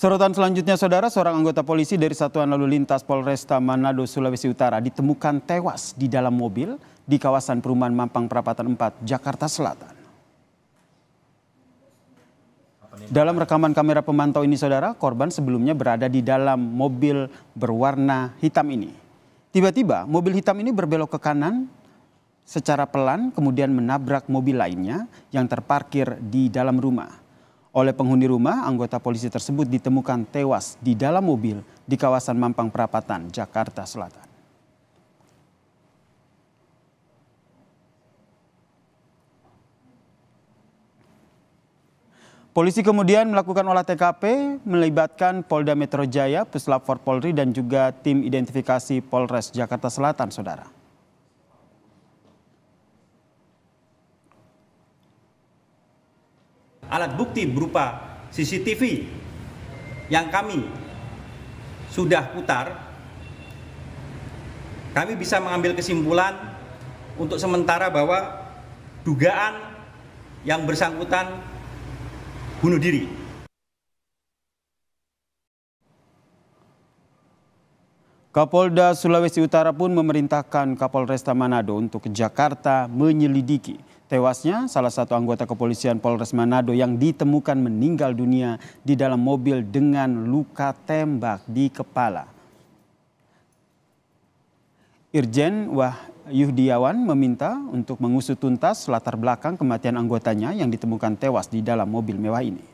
Sorotan selanjutnya, saudara, seorang anggota polisi dari Satuan Lalu Lintas Polresta Manado, Sulawesi Utara ditemukan tewas di dalam mobil di kawasan perumahan Mampang Perapatan 4, Jakarta Selatan. Dalam rekaman kamera pemantau ini, saudara, korban sebelumnya berada di dalam mobil berwarna hitam ini. Tiba-tiba mobil hitam ini berbelok ke kanan secara pelan kemudian menabrak mobil lainnya yang terparkir di dalam rumah. Oleh penghuni rumah, anggota polisi tersebut ditemukan tewas di dalam mobil di kawasan Mampang Perapatan, Jakarta Selatan. Polisi kemudian melakukan olah TKP melibatkan Polda Metro Jaya, Puslap Polri dan juga tim identifikasi Polres Jakarta Selatan, Saudara. alat bukti berupa CCTV yang kami sudah putar, kami bisa mengambil kesimpulan untuk sementara bahwa dugaan yang bersangkutan bunuh diri. Kapolda Sulawesi Utara pun memerintahkan Kapolresta Manado untuk ke Jakarta menyelidiki Tewasnya salah satu anggota kepolisian Polres Manado yang ditemukan meninggal dunia di dalam mobil dengan luka tembak di kepala. Irjen Wah Yuhdiawan meminta untuk mengusut tuntas latar belakang kematian anggotanya yang ditemukan tewas di dalam mobil mewah ini.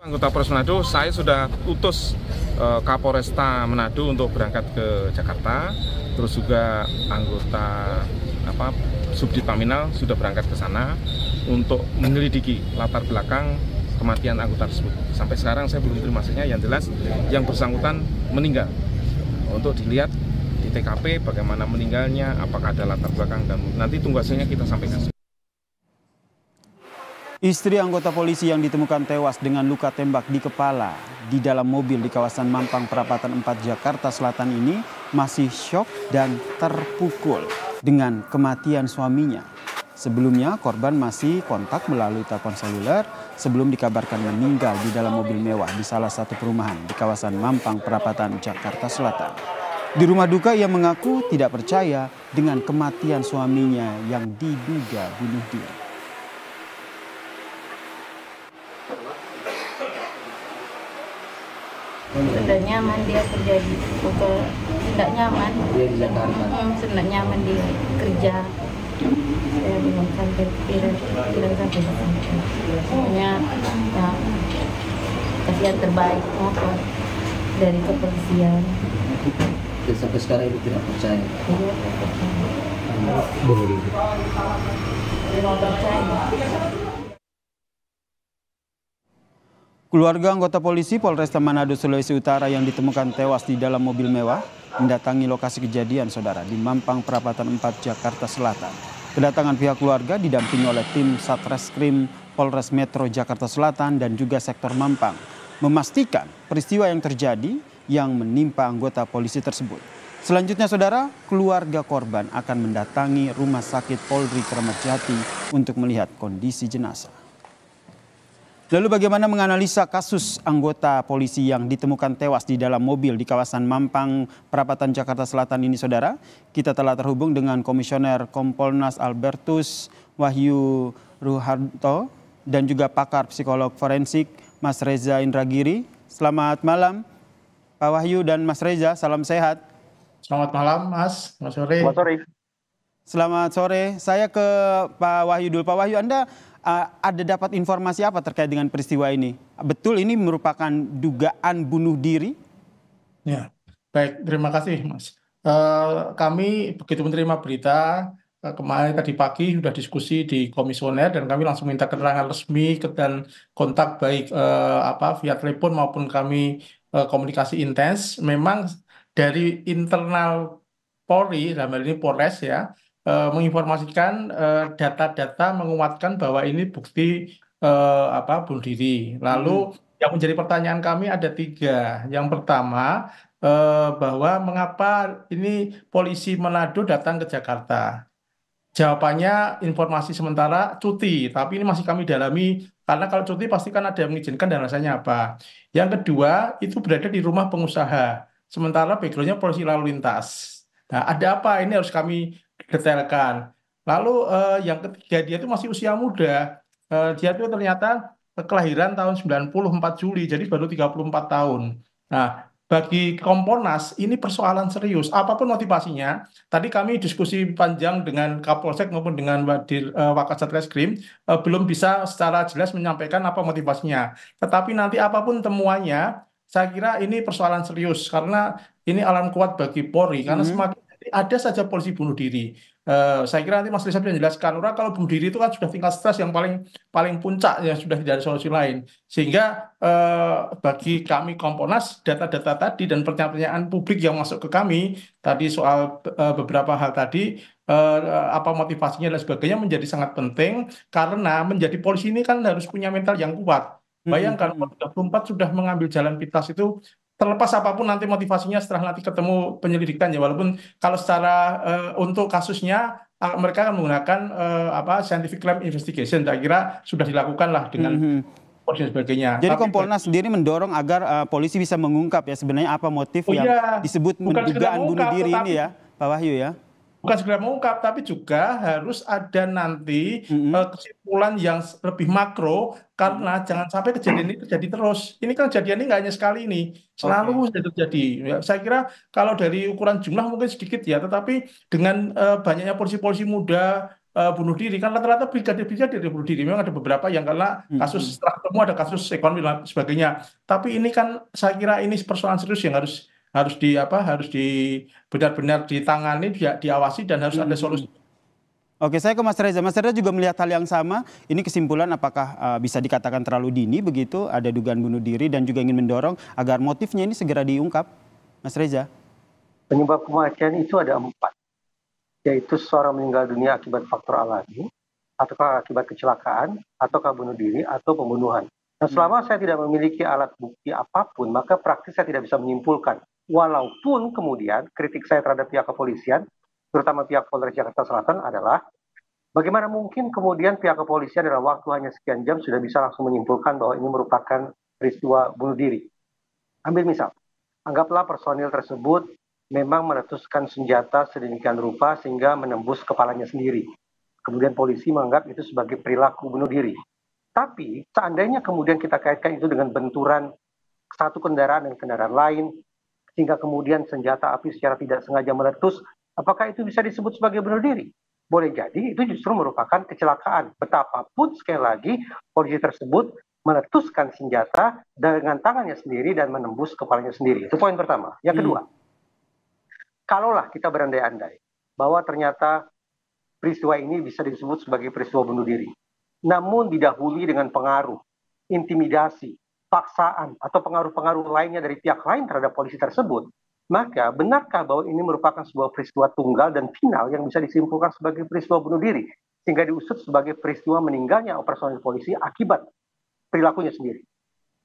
Anggota Polres Manado, saya sudah utus e, eh, Kapolresta Manado untuk berangkat ke Jakarta, terus juga anggota apa Subdit Paminal sudah berangkat ke sana untuk menyelidiki latar belakang kematian anggota tersebut. Sampai sekarang saya belum terima hasilnya, yang jelas yang bersangkutan meninggal. Untuk dilihat di TKP bagaimana meninggalnya, apakah ada latar belakang dan nanti tunggu hasilnya kita sampaikan. Istri anggota polisi yang ditemukan tewas dengan luka tembak di kepala di dalam mobil di kawasan Mampang Perapatan 4 Jakarta Selatan ini masih shock dan terpukul dengan kematian suaminya. Sebelumnya korban masih kontak melalui telepon seluler sebelum dikabarkan meninggal di dalam mobil mewah di salah satu perumahan di kawasan Mampang Perapatan Jakarta Selatan. Di rumah duka ia mengaku tidak percaya dengan kematian suaminya yang diduga bunuh diri. Iya. sudah nyaman dia kerja di hotel tidak nyaman dia di Jakarta hmm, tidak nyaman dia kerja saya belum sampai tidak tidak sampai hanya ya, kasihan terbaik apa dari kepolisian dan sampai sekarang ibu tidak percaya iya percaya Keluarga anggota polisi Polresta Manado, Sulawesi Utara yang ditemukan tewas di dalam mobil mewah mendatangi lokasi kejadian saudara di Mampang Perapatan 4 Jakarta Selatan. Kedatangan pihak keluarga didampingi oleh tim Satreskrim Polres Metro Jakarta Selatan dan juga sektor Mampang memastikan peristiwa yang terjadi yang menimpa anggota polisi tersebut. Selanjutnya saudara, keluarga korban akan mendatangi rumah sakit Polri Kramat Jati untuk melihat kondisi jenazah. Lalu bagaimana menganalisa kasus anggota polisi yang ditemukan tewas di dalam mobil di kawasan Mampang, Perapatan, Jakarta Selatan ini saudara? Kita telah terhubung dengan Komisioner Kompolnas Albertus Wahyu Ruharto dan juga pakar psikolog forensik Mas Reza Indragiri. Selamat malam Pak Wahyu dan Mas Reza, salam sehat. Selamat malam Mas, Mas sore. Selamat sore. Selamat sore. Saya ke Pak Wahyu dulu. Pak Wahyu, Anda uh, ada dapat informasi apa terkait dengan peristiwa ini? Betul ini merupakan dugaan bunuh diri? Ya, baik. Terima kasih, Mas. Uh, kami begitu menerima berita uh, kemarin tadi pagi sudah diskusi di komisioner dan kami langsung minta keterangan resmi dan kontak baik uh, apa via telepon maupun kami uh, komunikasi intens. Memang dari internal Polri dalam hal ini Polres ya Eh, menginformasikan eh, data-data menguatkan bahwa ini bukti eh, apa bunuh diri. Lalu hmm. yang menjadi pertanyaan kami ada tiga. Yang pertama bahwa mengapa ini polisi Manado datang ke Jakarta? Jawabannya informasi sementara cuti, tapi ini masih kami dalami karena kalau cuti pasti kan ada yang mengizinkan dan rasanya apa. Yang kedua itu berada di rumah pengusaha, sementara backgroundnya polisi lalu lintas. Nah, ada apa ini harus kami detailkan. Lalu eh, yang ketiga dia itu masih usia muda. Eh, dia itu ternyata kelahiran tahun 94 Juli, jadi baru 34 tahun. Nah, bagi Komponas ini persoalan serius. Apapun motivasinya, tadi kami diskusi panjang dengan Kapolsek maupun dengan Wadir uh, eh, Wakasat Reskrim uh, belum bisa secara jelas menyampaikan apa motivasinya. Tetapi nanti apapun temuannya, saya kira ini persoalan serius karena ini alam kuat bagi Polri karena mm-hmm. semakin ada saja polisi bunuh diri. Uh, saya kira nanti Mas Lisa bisa jelaskan. Orang kalau bunuh diri itu kan sudah tingkat stres yang paling paling puncak yang sudah tidak ada solusi lain. Sehingga uh, bagi kami Komponas data-data tadi dan pertanyaan-pertanyaan publik yang masuk ke kami tadi soal uh, beberapa hal tadi uh, apa motivasinya dan sebagainya menjadi sangat penting karena menjadi polisi ini kan harus punya mental yang kuat. Hmm, Bayangkan 24 hmm. sudah mengambil jalan pintas itu terlepas apapun nanti motivasinya setelah nanti ketemu penyelidikan ya walaupun kalau secara uh, untuk kasusnya uh, mereka akan menggunakan uh, apa scientific crime investigation saya kira sudah dilakukan lah dengan mm -hmm. sebagainya. Jadi Tapi, Kompolnas sendiri mendorong agar uh, polisi bisa mengungkap ya sebenarnya apa motif oh, yang iya. disebut dugaan bunuh diri tetapi, ini ya Pak Wahyu ya bukan segera mengungkap tapi juga harus ada nanti mm -hmm. kesimpulan yang lebih makro karena jangan sampai kejadian ini terjadi terus. Ini kan kejadian ini nggak hanya sekali ini, selalu okay. terjadi. Ya, saya kira kalau dari ukuran jumlah mungkin sedikit ya, tetapi dengan uh, banyaknya polisi-polisi muda uh, bunuh diri kan rata-rata brigadir-brigadir bunuh diri memang ada beberapa yang karena kasus hmm. setelah ketemu ada kasus ekonomi dan sebagainya. Tapi ini kan saya kira ini persoalan serius yang harus harus di apa harus di benar-benar ditangani, diawasi dan harus ada hmm. solusi. Oke, saya ke Mas Reza. Mas Reza juga melihat hal yang sama. Ini kesimpulan apakah uh, bisa dikatakan terlalu dini begitu? Ada dugaan bunuh diri dan juga ingin mendorong agar motifnya ini segera diungkap, Mas Reza. Penyebab kematian itu ada empat, yaitu seorang meninggal dunia akibat faktor alami, atau akibat kecelakaan, atau bunuh diri, atau pembunuhan. Nah, selama hmm. saya tidak memiliki alat bukti apapun, maka praktis saya tidak bisa menyimpulkan walaupun kemudian kritik saya terhadap pihak kepolisian, terutama pihak Polres Jakarta Selatan adalah bagaimana mungkin kemudian pihak kepolisian dalam waktu hanya sekian jam sudah bisa langsung menyimpulkan bahwa ini merupakan peristiwa bunuh diri. Ambil misal, anggaplah personil tersebut memang meletuskan senjata sedemikian rupa sehingga menembus kepalanya sendiri. Kemudian polisi menganggap itu sebagai perilaku bunuh diri. Tapi seandainya kemudian kita kaitkan itu dengan benturan satu kendaraan dan kendaraan lain, sehingga kemudian senjata api secara tidak sengaja meletus, apakah itu bisa disebut sebagai bunuh diri? Boleh jadi itu justru merupakan kecelakaan. Betapapun sekali lagi polisi tersebut meletuskan senjata dengan tangannya sendiri dan menembus kepalanya sendiri. Itu poin pertama. Yang kedua, hmm. kalaulah kita berandai-andai bahwa ternyata peristiwa ini bisa disebut sebagai peristiwa bunuh diri. Namun didahului dengan pengaruh, intimidasi, paksaan atau pengaruh-pengaruh lainnya dari pihak lain terhadap polisi tersebut, maka benarkah bahwa ini merupakan sebuah peristiwa tunggal dan final yang bisa disimpulkan sebagai peristiwa bunuh diri sehingga diusut sebagai peristiwa meninggalnya operasional polisi akibat perilakunya sendiri.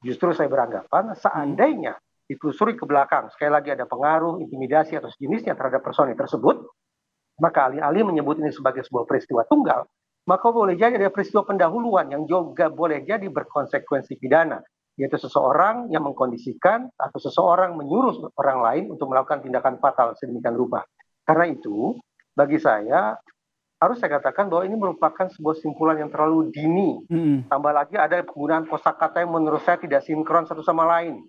Justru saya beranggapan hmm. seandainya ditelusuri ke belakang, sekali lagi ada pengaruh, intimidasi atau sejenisnya terhadap personil tersebut, maka alih-alih menyebut ini sebagai sebuah peristiwa tunggal, maka boleh jadi ada peristiwa pendahuluan yang juga boleh jadi berkonsekuensi pidana yaitu seseorang yang mengkondisikan atau seseorang menyuruh orang lain untuk melakukan tindakan fatal sedemikian rupa. Karena itu, bagi saya harus saya katakan bahwa ini merupakan sebuah simpulan yang terlalu dini. Hmm. Tambah lagi ada penggunaan kosakata yang menurut saya tidak sinkron satu sama lain.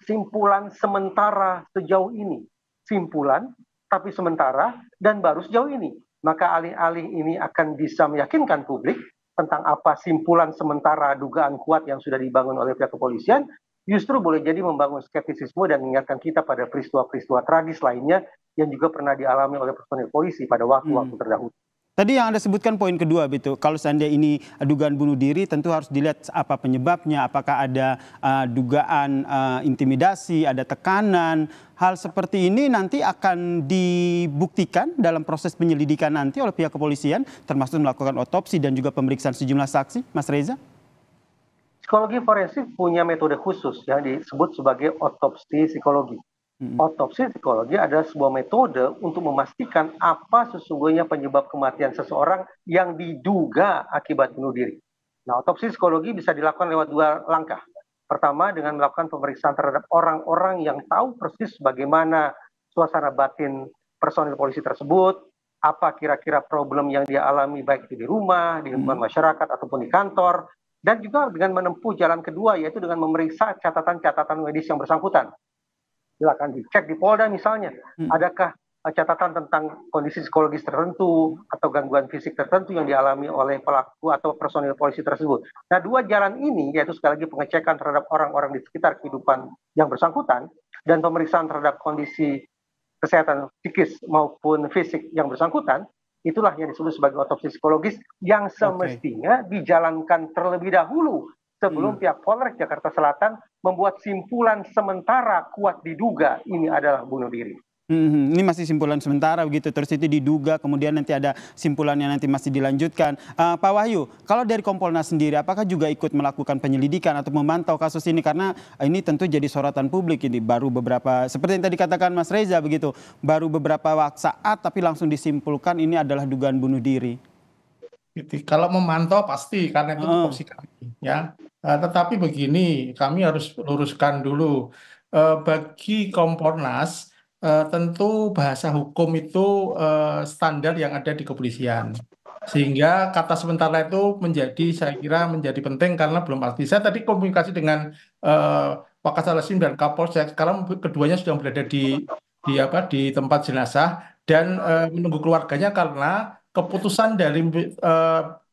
Simpulan sementara sejauh ini, simpulan tapi sementara dan baru sejauh ini. Maka alih-alih ini akan bisa meyakinkan publik, tentang apa simpulan sementara dugaan kuat yang sudah dibangun oleh pihak kepolisian justru boleh jadi membangun skeptisisme dan mengingatkan kita pada peristiwa-peristiwa tragis lainnya yang juga pernah dialami oleh personil polisi pada waktu-waktu hmm. terdahulu. Tadi yang Anda sebutkan poin kedua gitu. Kalau seandainya ini dugaan bunuh diri tentu harus dilihat apa penyebabnya, apakah ada uh, dugaan uh, intimidasi, ada tekanan. Hal seperti ini nanti akan dibuktikan dalam proses penyelidikan nanti oleh pihak kepolisian termasuk melakukan otopsi dan juga pemeriksaan sejumlah saksi, Mas Reza. Psikologi forensik punya metode khusus yang disebut sebagai otopsi psikologi. Hmm. Otopsi psikologi adalah sebuah metode untuk memastikan apa sesungguhnya penyebab kematian seseorang yang diduga akibat bunuh diri. Nah, otopsi psikologi bisa dilakukan lewat dua langkah. Pertama, dengan melakukan pemeriksaan terhadap orang-orang yang tahu persis bagaimana suasana batin personil polisi tersebut, apa kira-kira problem yang dia alami baik itu di rumah, di lingkungan hmm. masyarakat ataupun di kantor, dan juga dengan menempuh jalan kedua yaitu dengan memeriksa catatan-catatan medis yang bersangkutan silakan dicek di Polda misalnya, hmm. adakah eh, catatan tentang kondisi psikologis tertentu atau gangguan fisik tertentu yang dialami oleh pelaku atau personil polisi tersebut. Nah, dua jalan ini yaitu sekali lagi pengecekan terhadap orang-orang di sekitar kehidupan yang bersangkutan dan pemeriksaan terhadap kondisi kesehatan psikis maupun fisik yang bersangkutan, itulah yang disebut sebagai otopsi psikologis yang semestinya okay. dijalankan terlebih dahulu sebelum iya. pihak Polres Jakarta Selatan membuat simpulan sementara kuat diduga ini adalah bunuh diri. Hmm, ini masih simpulan sementara begitu, terus itu diduga, kemudian nanti ada simpulan yang nanti masih dilanjutkan. Uh, Pak Wahyu, kalau dari Kompolnas sendiri, apakah juga ikut melakukan penyelidikan atau memantau kasus ini? Karena ini tentu jadi sorotan publik ini, baru beberapa, seperti yang tadi katakan Mas Reza begitu, baru beberapa saat tapi langsung disimpulkan ini adalah dugaan bunuh diri. Jadi gitu. Kalau memantau pasti, karena itu hmm. kami. Ya, Nah, tetapi begini kami harus luruskan dulu eh, bagi Kompornas eh, tentu bahasa hukum itu eh, standar yang ada di kepolisian sehingga kata sementara itu menjadi saya kira menjadi penting karena belum pasti saya tadi komunikasi dengan e, Pak Kasalasim dan Kapolsek sekarang keduanya sudah berada di di apa di tempat jenazah dan e, menunggu keluarganya karena keputusan dari e,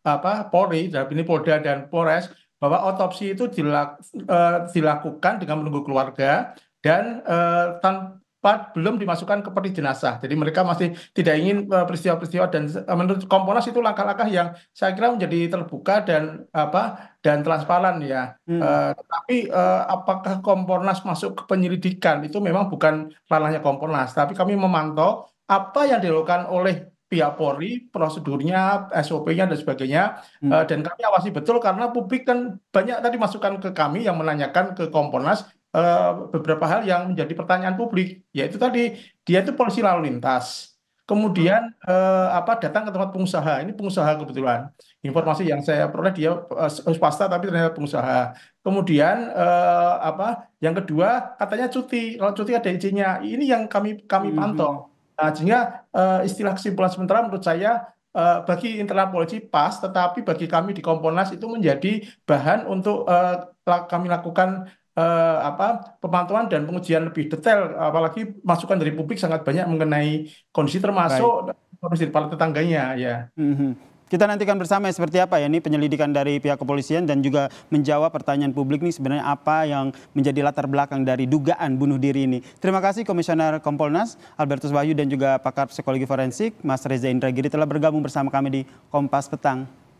apa Polri dari ini Polda dan Polres bahwa otopsi itu dilak, eh, dilakukan dengan menunggu keluarga dan eh, tanpa belum dimasukkan ke peti jenazah. Jadi mereka masih tidak ingin eh, peristiwa-peristiwa dan menurut Komponas itu langkah-langkah yang saya kira menjadi terbuka dan apa dan transparan ya. Hmm. Uh, tapi uh, apakah Komponas masuk ke penyelidikan itu memang bukan ranahnya Komponas, tapi kami memantau apa yang dilakukan oleh pihak Polri, prosedurnya, SOP-nya dan sebagainya. Hmm. Uh, dan kami awasi betul karena publik kan banyak tadi masukan ke kami yang menanyakan ke Komponas uh, eh, beberapa hal yang menjadi pertanyaan publik, yaitu tadi dia itu polisi lalu lintas. Kemudian uh, apa datang ke tempat pengusaha. Ini pengusaha kebetulan. Informasi yang saya peroleh dia uh, swasta tapi ternyata pengusaha. Kemudian uh, apa yang kedua katanya cuti. Kalau cuti ada izinnya. Ini yang kami kami hmm, hmm. pantau. Nah, sehingga eh, istilah kesimpulan sementara menurut saya eh, bagi internal polisi pas tetapi bagi kami di Komponas itu menjadi bahan untuk eh, kami lakukan uh, apa pemantauan dan pengujian lebih detail apalagi masukan dari publik sangat banyak mengenai kondisi termasuk Baik. kondisi para tetangganya ya. Mm -hmm. hmm. Kita nantikan bersama ya seperti apa ya ini penyelidikan dari pihak kepolisian dan juga menjawab pertanyaan publik nih sebenarnya apa yang menjadi latar belakang dari dugaan bunuh diri ini. Terima kasih Komisioner Kompolnas Albertus Wahyu dan juga pakar psikologi forensik Mas Reza Indragiri telah bergabung bersama kami di Kompas Petang.